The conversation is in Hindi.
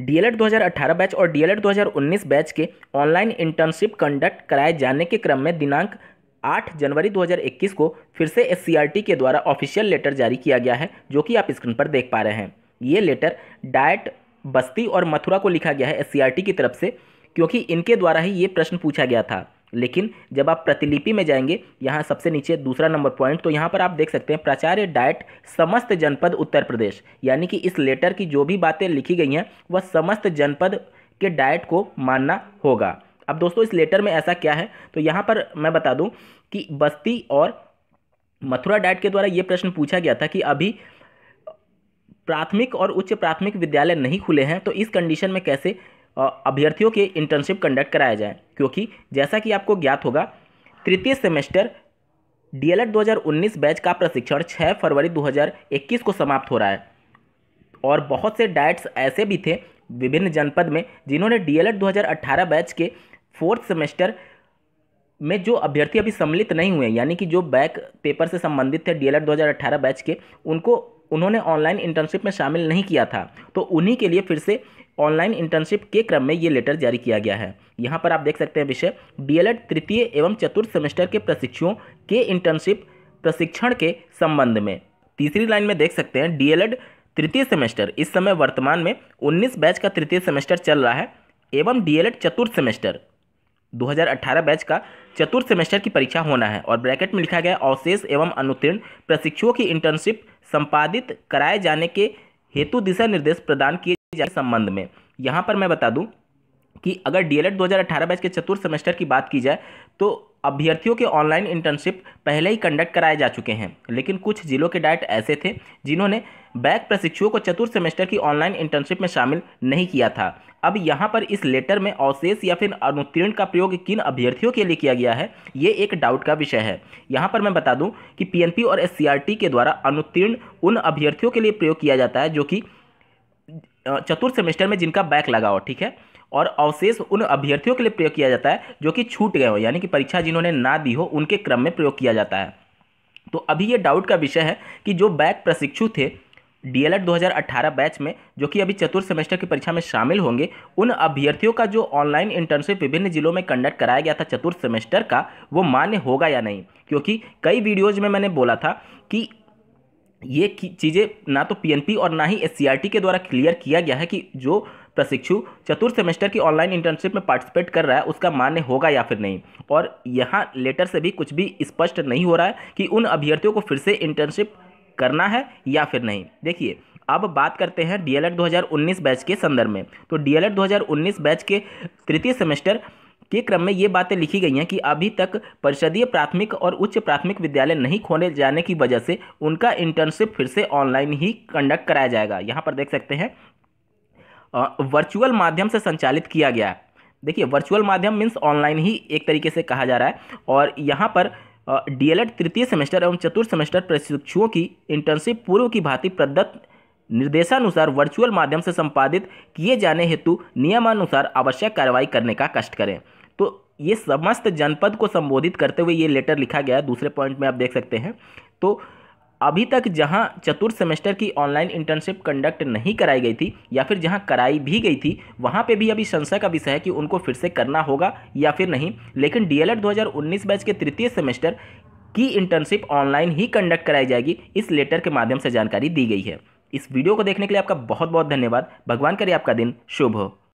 डीएलएड 2018 बैच और डीएलएड 2019 बैच के ऑनलाइन इंटर्नशिप कंडक्ट कराए जाने के क्रम में दिनांक 8 जनवरी 2021 को फिर से एस के द्वारा ऑफिशियल लेटर जारी किया गया है जो कि आप स्क्रीन पर देख पा रहे हैं ये लेटर डायट बस्ती और मथुरा को लिखा गया है एस की तरफ से क्योंकि इनके द्वारा ही ये प्रश्न पूछा गया था लेकिन जब आप प्रतिलिपि में जाएंगे यहाँ सबसे नीचे दूसरा नंबर पॉइंट तो यहाँ पर आप देख सकते हैं प्राचार्य डाइट समस्त जनपद उत्तर प्रदेश यानी कि इस लेटर की जो भी बातें लिखी गई हैं वह समस्त जनपद के डाइट को मानना होगा अब दोस्तों इस लेटर में ऐसा क्या है तो यहाँ पर मैं बता दूँ कि बस्ती और मथुरा डाइट के द्वारा ये प्रश्न पूछा गया था कि अभी प्राथमिक और उच्च प्राथमिक विद्यालय नहीं खुले हैं तो इस कंडीशन में कैसे अभ्यर्थियों के इंटर्नशिप कंडक्ट कराया जाए क्योंकि जैसा कि आपको ज्ञात होगा तृतीय सेमेस्टर डीएलएड 2019 बैच का प्रशिक्षण 6 फरवरी 2021 को समाप्त हो रहा है और बहुत से डाइट्स ऐसे भी थे विभिन्न जनपद में जिन्होंने डीएलएड 2018 बैच के फोर्थ सेमेस्टर में जो अभ्यर्थी अभी सम्मिलित नहीं हुए यानी कि जो बैक पेपर से संबंधित थे डीएलएड 2018 बैच के उनको उन्होंने ऑनलाइन इंटर्नशिप में शामिल नहीं किया था तो उन्हीं के लिए फिर से ऑनलाइन इंटर्नशिप के क्रम में ये लेटर जारी किया गया है यहाँ पर आप देख सकते हैं विषय डीएलएड तृतीय एवं चतुर्थ सेमेस्टर के प्रशिक्षुओं के इंटर्नशिप प्रशिक्षण के संबंध में तीसरी लाइन में देख सकते हैं डीएलएड तृतीय सेमेस्टर इस समय वर्तमान में 19 बैच का तृतीय सेमेस्टर चल रहा है एवं डीएलएड चतुर्थ सेमेस्टर 2018 बैच का चतुर्थ सेमेस्टर की परीक्षा होना है और ब्रैकेट में लिखा गया अवशेष एवं अनुत्तीर्ण प्रशिक्षुओं की इंटर्नशिप संपादित कराए जाने के हेतु दिशा निर्देश प्रदान किए जाने संबंध में यहाँ पर मैं बता दूँ कि अगर डीएलएड 2018 बैच के चतुर्थ सेमेस्टर की बात की जाए तो अभ्यर्थियों के ऑनलाइन इंटर्नशिप पहले ही कंडक्ट कराए जा चुके हैं लेकिन कुछ जिलों के डाइट ऐसे थे जिन्होंने बैक प्रशिक्षुओं को चतुर्थ सेमेस्टर की ऑनलाइन इंटर्नशिप में शामिल नहीं किया था अब यहाँ पर इस लेटर में अवशेष या फिर अनुत्तीर्ण का प्रयोग किन अभ्यर्थियों के लिए किया गया है ये एक डाउट का विषय है यहाँ पर मैं बता दूँ कि पी और एस के द्वारा अनुत्तीर्ण उन अभ्यर्थियों के लिए प्रयोग किया जाता है जो कि चतुर्थ सेमेस्टर में जिनका बैक लगा हो ठीक है और अवशेष उन अभ्यर्थियों के लिए प्रयोग किया जाता है जो कि छूट गए हो यानी कि परीक्षा जिन्होंने ना दी हो उनके क्रम में प्रयोग किया जाता है तो अभी ये डाउट का विषय है कि जो बैक प्रशिक्षु थे डीएलएड 2018 बैच में जो कि अभी चतुर्थ सेमेस्टर की परीक्षा में शामिल होंगे उन अभ्यर्थियों का जो ऑनलाइन इंटर्नशिप विभिन्न जिलों में कंडक्ट कराया गया था चतुर्थ सेमेस्टर का वो मान्य होगा या नहीं क्योंकि कई वीडियोज में मैंने बोला था कि ये चीज़ें ना तो पीएनपी और ना ही एस के द्वारा क्लियर किया गया है कि जो प्रशिक्षु चतुर्थ सेमेस्टर की ऑनलाइन इंटर्नशिप में पार्टिसिपेट कर रहा है उसका मान्य होगा या फिर नहीं और यहाँ लेटर से भी कुछ भी स्पष्ट नहीं हो रहा है कि उन अभ्यर्थियों को फिर से इंटर्नशिप करना है या फिर नहीं देखिए अब बात करते हैं डीएलएड 2019 बैच के संदर्भ में तो डीएलएड 2019 बैच के तृतीय सेमेस्टर के क्रम में ये बातें लिखी गई हैं कि अभी तक परिषदीय प्राथमिक और उच्च प्राथमिक विद्यालय नहीं खोले जाने की वजह से उनका इंटर्नशिप फिर से ऑनलाइन ही कंडक्ट कराया जाएगा यहाँ पर देख सकते हैं वर्चुअल माध्यम से संचालित किया गया देखिए वर्चुअल माध्यम मीन्स ऑनलाइन ही एक तरीके से कहा जा रहा है और यहाँ पर डीएलएड तृतीय सेमेस्टर एवं चतुर्थ सेमेस्टर प्रशिक्षुओं की इंटर्नशिप पूर्व की भांति प्रदत्त निर्देशानुसार वर्चुअल माध्यम से संपादित किए जाने हेतु नियमानुसार आवश्यक कार्रवाई करने का कष्ट करें तो ये समस्त जनपद को संबोधित करते हुए ये लेटर लिखा गया है दूसरे पॉइंट में आप देख सकते हैं तो अभी तक जहां चतुर्थ सेमेस्टर की ऑनलाइन इंटर्नशिप कंडक्ट नहीं कराई गई थी या फिर जहां कराई भी गई थी वहां पे भी अभी संशय का विषय है कि उनको फिर से करना होगा या फिर नहीं लेकिन डीएलएड 2019 बैच के तृतीय सेमेस्टर की इंटर्नशिप ऑनलाइन ही कंडक्ट कराई जाएगी इस लेटर के माध्यम से जानकारी दी गई है इस वीडियो को देखने के लिए आपका बहुत बहुत धन्यवाद भगवान करिए आपका दिन शुभ हो